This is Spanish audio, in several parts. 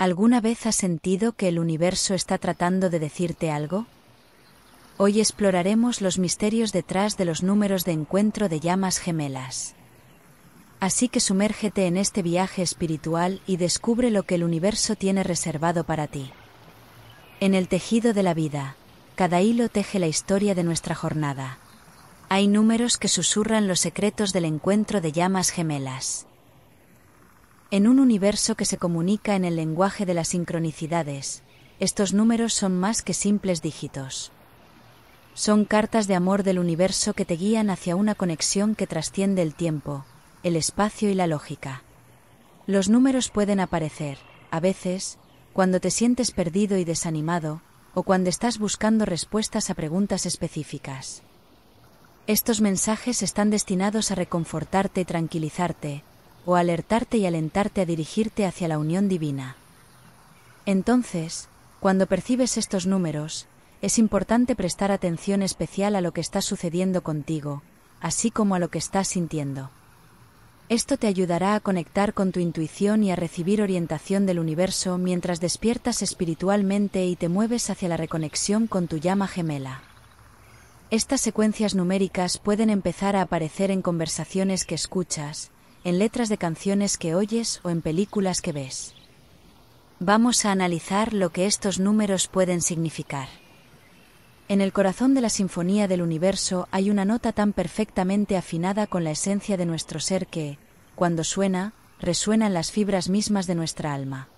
¿Alguna vez has sentido que el universo está tratando de decirte algo? Hoy exploraremos los misterios detrás de los números de encuentro de llamas gemelas. Así que sumérgete en este viaje espiritual y descubre lo que el universo tiene reservado para ti. En el tejido de la vida, cada hilo teje la historia de nuestra jornada. Hay números que susurran los secretos del encuentro de llamas gemelas. En un universo que se comunica en el lenguaje de las sincronicidades, estos números son más que simples dígitos. Son cartas de amor del universo que te guían hacia una conexión que trasciende el tiempo, el espacio y la lógica. Los números pueden aparecer, a veces, cuando te sientes perdido y desanimado, o cuando estás buscando respuestas a preguntas específicas. Estos mensajes están destinados a reconfortarte y tranquilizarte, o alertarte y alentarte a dirigirte hacia la unión divina. Entonces, cuando percibes estos números, es importante prestar atención especial a lo que está sucediendo contigo, así como a lo que estás sintiendo. Esto te ayudará a conectar con tu intuición y a recibir orientación del universo mientras despiertas espiritualmente y te mueves hacia la reconexión con tu llama gemela. Estas secuencias numéricas pueden empezar a aparecer en conversaciones que escuchas, en letras de canciones que oyes o en películas que ves. Vamos a analizar lo que estos números pueden significar. En el corazón de la sinfonía del universo hay una nota tan perfectamente afinada con la esencia de nuestro ser que, cuando suena, resuenan las fibras mismas de nuestra alma.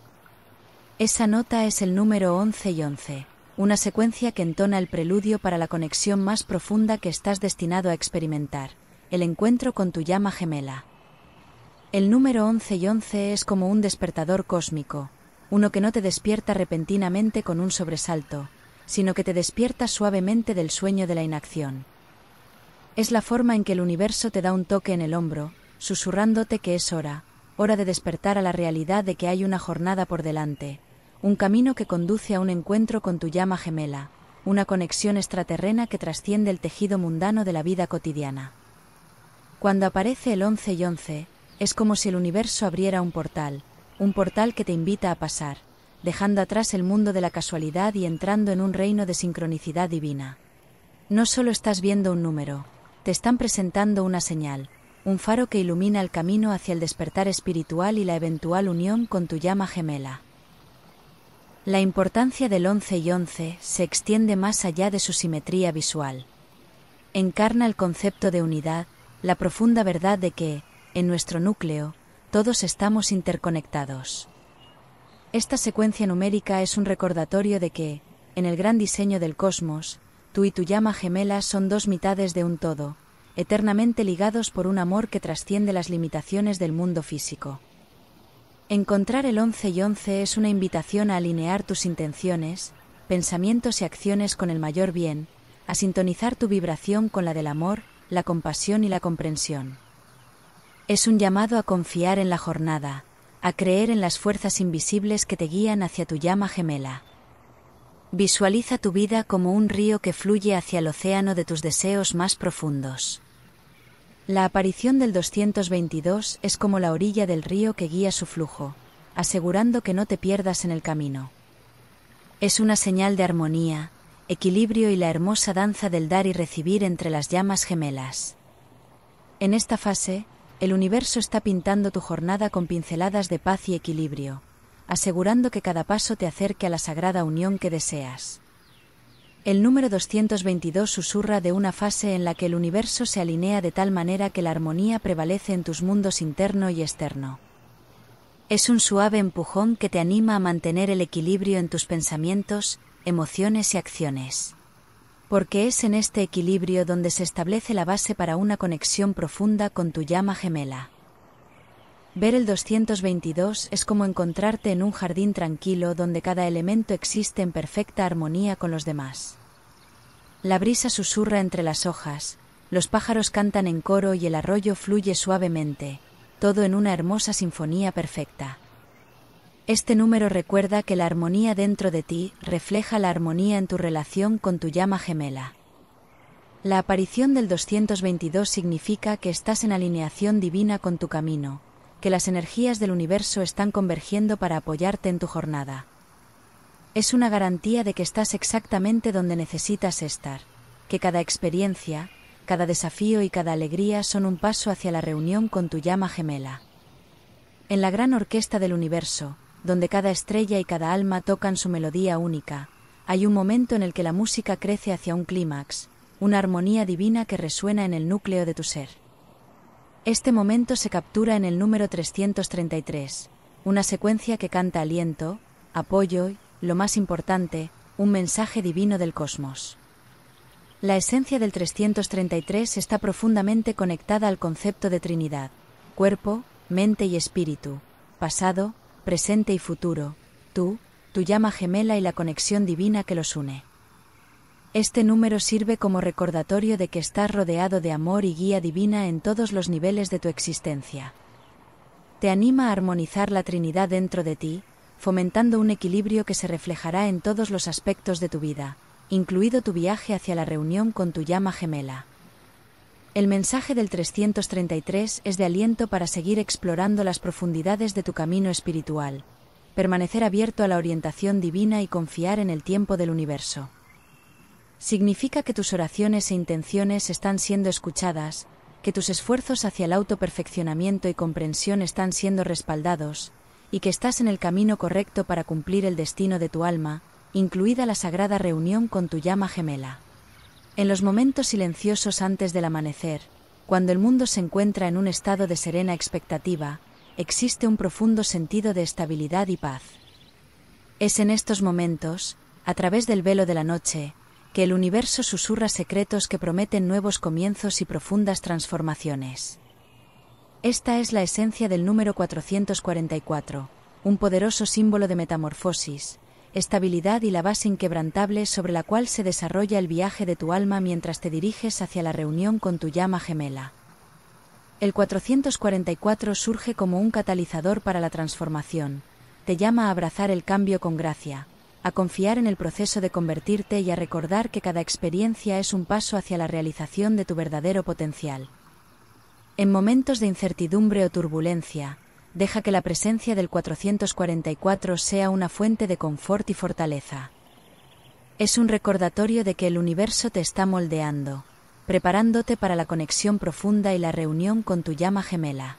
Esa nota es el número 11 y 11, una secuencia que entona el preludio para la conexión más profunda que estás destinado a experimentar, el encuentro con tu llama gemela. El número 11 y 11 es como un despertador cósmico, uno que no te despierta repentinamente con un sobresalto, sino que te despierta suavemente del sueño de la inacción. Es la forma en que el universo te da un toque en el hombro, susurrándote que es hora, hora de despertar a la realidad de que hay una jornada por delante, un camino que conduce a un encuentro con tu llama gemela, una conexión extraterrena que trasciende el tejido mundano de la vida cotidiana. Cuando aparece el 11 y once, es como si el universo abriera un portal, un portal que te invita a pasar, dejando atrás el mundo de la casualidad y entrando en un reino de sincronicidad divina. No solo estás viendo un número, te están presentando una señal, un faro que ilumina el camino hacia el despertar espiritual y la eventual unión con tu llama gemela. La importancia del 11 y 11 se extiende más allá de su simetría visual. Encarna el concepto de unidad, la profunda verdad de que, en nuestro núcleo, todos estamos interconectados. Esta secuencia numérica es un recordatorio de que, en el gran diseño del cosmos, tú y tu llama gemela son dos mitades de un todo, eternamente ligados por un amor que trasciende las limitaciones del mundo físico. Encontrar el 11 y 11 es una invitación a alinear tus intenciones, pensamientos y acciones con el mayor bien, a sintonizar tu vibración con la del amor, la compasión y la comprensión. Es un llamado a confiar en la jornada, a creer en las fuerzas invisibles que te guían hacia tu llama gemela. Visualiza tu vida como un río que fluye hacia el océano de tus deseos más profundos. La aparición del 222 es como la orilla del río que guía su flujo, asegurando que no te pierdas en el camino. Es una señal de armonía, equilibrio y la hermosa danza del dar y recibir entre las llamas gemelas. En esta fase, el universo está pintando tu jornada con pinceladas de paz y equilibrio, asegurando que cada paso te acerque a la sagrada unión que deseas. El número 222 susurra de una fase en la que el universo se alinea de tal manera que la armonía prevalece en tus mundos interno y externo. Es un suave empujón que te anima a mantener el equilibrio en tus pensamientos, emociones y acciones porque es en este equilibrio donde se establece la base para una conexión profunda con tu llama gemela. Ver el 222 es como encontrarte en un jardín tranquilo donde cada elemento existe en perfecta armonía con los demás. La brisa susurra entre las hojas, los pájaros cantan en coro y el arroyo fluye suavemente, todo en una hermosa sinfonía perfecta. Este número recuerda que la armonía dentro de ti refleja la armonía en tu relación con tu llama gemela. La aparición del 222 significa que estás en alineación divina con tu camino, que las energías del universo están convergiendo para apoyarte en tu jornada. Es una garantía de que estás exactamente donde necesitas estar, que cada experiencia, cada desafío y cada alegría son un paso hacia la reunión con tu llama gemela. En la gran orquesta del universo, donde cada estrella y cada alma tocan su melodía única, hay un momento en el que la música crece hacia un clímax, una armonía divina que resuena en el núcleo de tu ser. Este momento se captura en el número 333, una secuencia que canta aliento, apoyo y, lo más importante, un mensaje divino del cosmos. La esencia del 333 está profundamente conectada al concepto de Trinidad, cuerpo, mente y espíritu, pasado, presente y futuro, tú, tu llama gemela y la conexión divina que los une. Este número sirve como recordatorio de que estás rodeado de amor y guía divina en todos los niveles de tu existencia. Te anima a armonizar la Trinidad dentro de ti, fomentando un equilibrio que se reflejará en todos los aspectos de tu vida, incluido tu viaje hacia la reunión con tu llama gemela. El mensaje del 333 es de aliento para seguir explorando las profundidades de tu camino espiritual, permanecer abierto a la orientación divina y confiar en el tiempo del universo. Significa que tus oraciones e intenciones están siendo escuchadas, que tus esfuerzos hacia el autoperfeccionamiento y comprensión están siendo respaldados, y que estás en el camino correcto para cumplir el destino de tu alma, incluida la sagrada reunión con tu llama gemela. En los momentos silenciosos antes del amanecer, cuando el mundo se encuentra en un estado de serena expectativa, existe un profundo sentido de estabilidad y paz. Es en estos momentos, a través del velo de la noche, que el universo susurra secretos que prometen nuevos comienzos y profundas transformaciones. Esta es la esencia del número 444, un poderoso símbolo de metamorfosis, estabilidad y la base inquebrantable sobre la cual se desarrolla el viaje de tu alma mientras te diriges hacia la reunión con tu llama gemela. El 444 surge como un catalizador para la transformación, te llama a abrazar el cambio con gracia, a confiar en el proceso de convertirte y a recordar que cada experiencia es un paso hacia la realización de tu verdadero potencial. En momentos de incertidumbre o turbulencia, deja que la presencia del 444 sea una fuente de confort y fortaleza. Es un recordatorio de que el universo te está moldeando, preparándote para la conexión profunda y la reunión con tu llama gemela.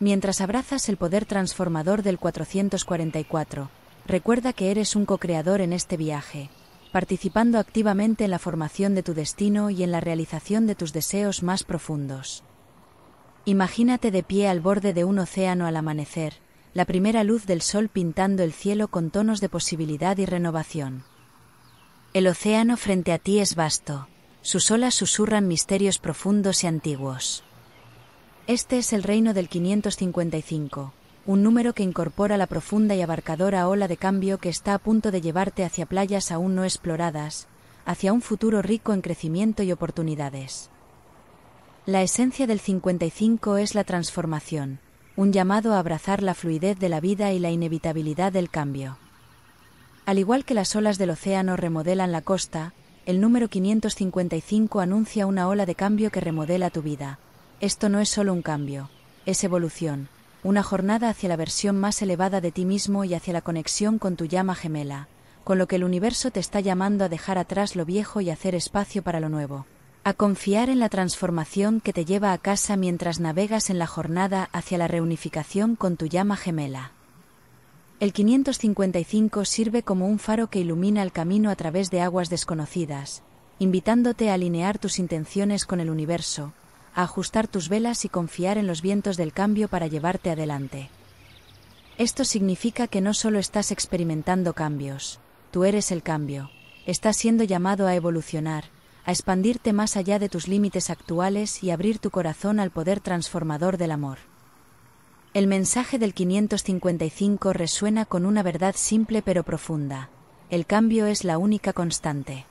Mientras abrazas el poder transformador del 444, recuerda que eres un co-creador en este viaje, participando activamente en la formación de tu destino y en la realización de tus deseos más profundos. Imagínate de pie al borde de un océano al amanecer, la primera luz del sol pintando el cielo con tonos de posibilidad y renovación. El océano frente a ti es vasto, sus olas susurran misterios profundos y antiguos. Este es el reino del 555, un número que incorpora la profunda y abarcadora ola de cambio que está a punto de llevarte hacia playas aún no exploradas, hacia un futuro rico en crecimiento y oportunidades. La esencia del 55 es la transformación, un llamado a abrazar la fluidez de la vida y la inevitabilidad del cambio. Al igual que las olas del océano remodelan la costa, el número 555 anuncia una ola de cambio que remodela tu vida. Esto no es solo un cambio, es evolución, una jornada hacia la versión más elevada de ti mismo y hacia la conexión con tu llama gemela, con lo que el universo te está llamando a dejar atrás lo viejo y hacer espacio para lo nuevo a confiar en la transformación que te lleva a casa mientras navegas en la jornada hacia la reunificación con tu llama gemela. El 555 sirve como un faro que ilumina el camino a través de aguas desconocidas, invitándote a alinear tus intenciones con el universo, a ajustar tus velas y confiar en los vientos del cambio para llevarte adelante. Esto significa que no solo estás experimentando cambios, tú eres el cambio, estás siendo llamado a evolucionar, a expandirte más allá de tus límites actuales y abrir tu corazón al poder transformador del amor. El mensaje del 555 resuena con una verdad simple pero profunda. El cambio es la única constante.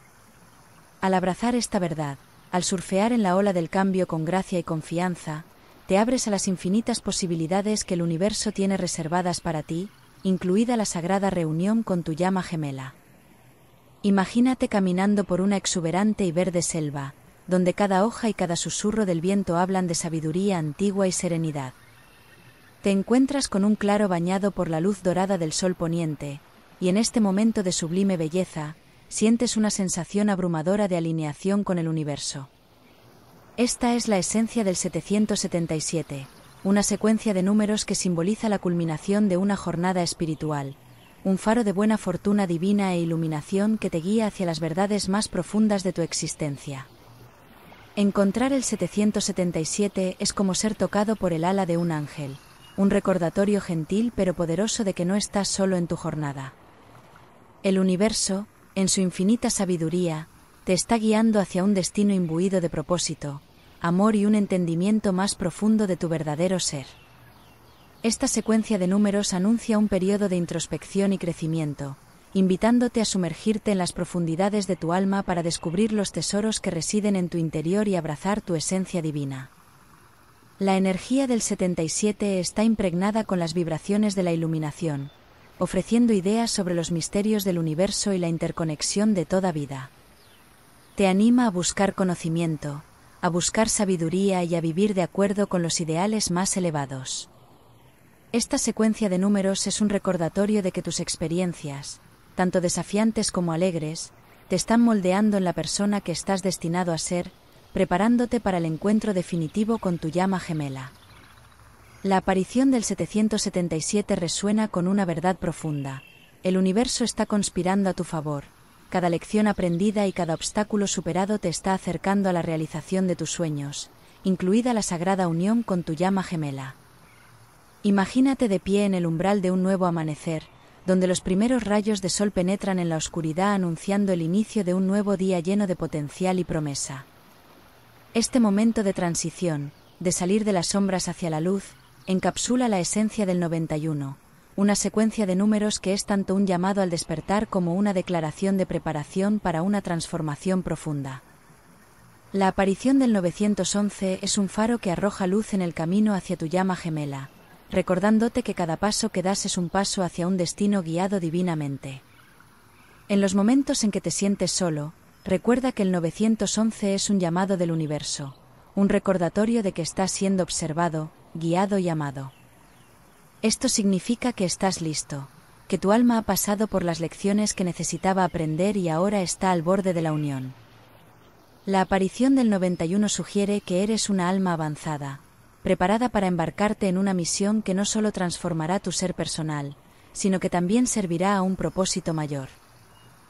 Al abrazar esta verdad, al surfear en la ola del cambio con gracia y confianza, te abres a las infinitas posibilidades que el universo tiene reservadas para ti, incluida la sagrada reunión con tu llama gemela. Imagínate caminando por una exuberante y verde selva, donde cada hoja y cada susurro del viento hablan de sabiduría antigua y serenidad. Te encuentras con un claro bañado por la luz dorada del sol poniente, y en este momento de sublime belleza, sientes una sensación abrumadora de alineación con el universo. Esta es la esencia del 777, una secuencia de números que simboliza la culminación de una jornada espiritual, un faro de buena fortuna divina e iluminación que te guía hacia las verdades más profundas de tu existencia. Encontrar el 777 es como ser tocado por el ala de un ángel, un recordatorio gentil pero poderoso de que no estás solo en tu jornada. El universo, en su infinita sabiduría, te está guiando hacia un destino imbuido de propósito, amor y un entendimiento más profundo de tu verdadero ser. Esta secuencia de números anuncia un periodo de introspección y crecimiento, invitándote a sumergirte en las profundidades de tu alma para descubrir los tesoros que residen en tu interior y abrazar tu esencia divina. La energía del 77 está impregnada con las vibraciones de la iluminación, ofreciendo ideas sobre los misterios del universo y la interconexión de toda vida. Te anima a buscar conocimiento, a buscar sabiduría y a vivir de acuerdo con los ideales más elevados. Esta secuencia de números es un recordatorio de que tus experiencias, tanto desafiantes como alegres, te están moldeando en la persona que estás destinado a ser, preparándote para el encuentro definitivo con tu llama gemela. La aparición del 777 resuena con una verdad profunda. El universo está conspirando a tu favor. Cada lección aprendida y cada obstáculo superado te está acercando a la realización de tus sueños, incluida la sagrada unión con tu llama gemela. Imagínate de pie en el umbral de un nuevo amanecer, donde los primeros rayos de sol penetran en la oscuridad anunciando el inicio de un nuevo día lleno de potencial y promesa. Este momento de transición, de salir de las sombras hacia la luz, encapsula la esencia del 91, una secuencia de números que es tanto un llamado al despertar como una declaración de preparación para una transformación profunda. La aparición del 911 es un faro que arroja luz en el camino hacia tu llama gemela, recordándote que cada paso que das es un paso hacia un destino guiado divinamente. En los momentos en que te sientes solo, recuerda que el 911 es un llamado del universo, un recordatorio de que estás siendo observado, guiado y amado. Esto significa que estás listo, que tu alma ha pasado por las lecciones que necesitaba aprender y ahora está al borde de la unión. La aparición del 91 sugiere que eres una alma avanzada, preparada para embarcarte en una misión que no solo transformará tu ser personal, sino que también servirá a un propósito mayor.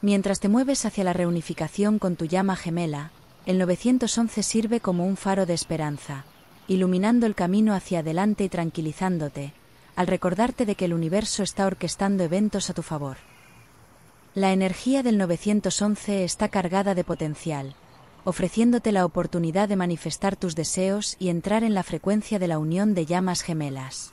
Mientras te mueves hacia la reunificación con tu llama gemela, el 911 sirve como un faro de esperanza, iluminando el camino hacia adelante y tranquilizándote, al recordarte de que el universo está orquestando eventos a tu favor. La energía del 911 está cargada de potencial, ofreciéndote la oportunidad de manifestar tus deseos y entrar en la frecuencia de la unión de llamas gemelas.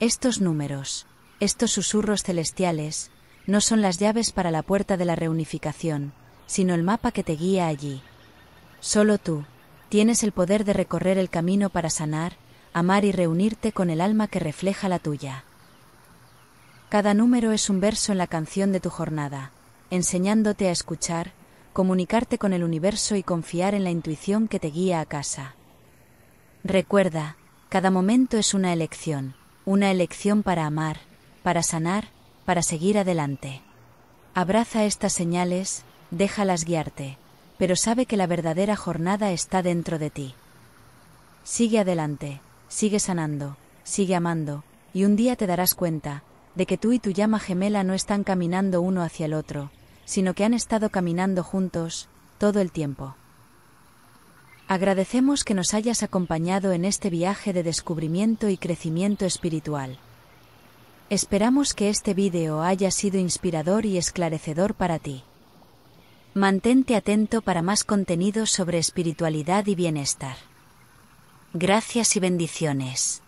Estos números, estos susurros celestiales, no son las llaves para la puerta de la reunificación, sino el mapa que te guía allí. Solo tú, tienes el poder de recorrer el camino para sanar, amar y reunirte con el alma que refleja la tuya. Cada número es un verso en la canción de tu jornada, enseñándote a escuchar, comunicarte con el universo y confiar en la intuición que te guía a casa. Recuerda, cada momento es una elección, una elección para amar, para sanar, para seguir adelante. Abraza estas señales, déjalas guiarte, pero sabe que la verdadera jornada está dentro de ti. Sigue adelante, sigue sanando, sigue amando, y un día te darás cuenta, de que tú y tu llama gemela no están caminando uno hacia el otro, sino que han estado caminando juntos todo el tiempo. Agradecemos que nos hayas acompañado en este viaje de descubrimiento y crecimiento espiritual. Esperamos que este vídeo haya sido inspirador y esclarecedor para ti. Mantente atento para más contenido sobre espiritualidad y bienestar. Gracias y bendiciones.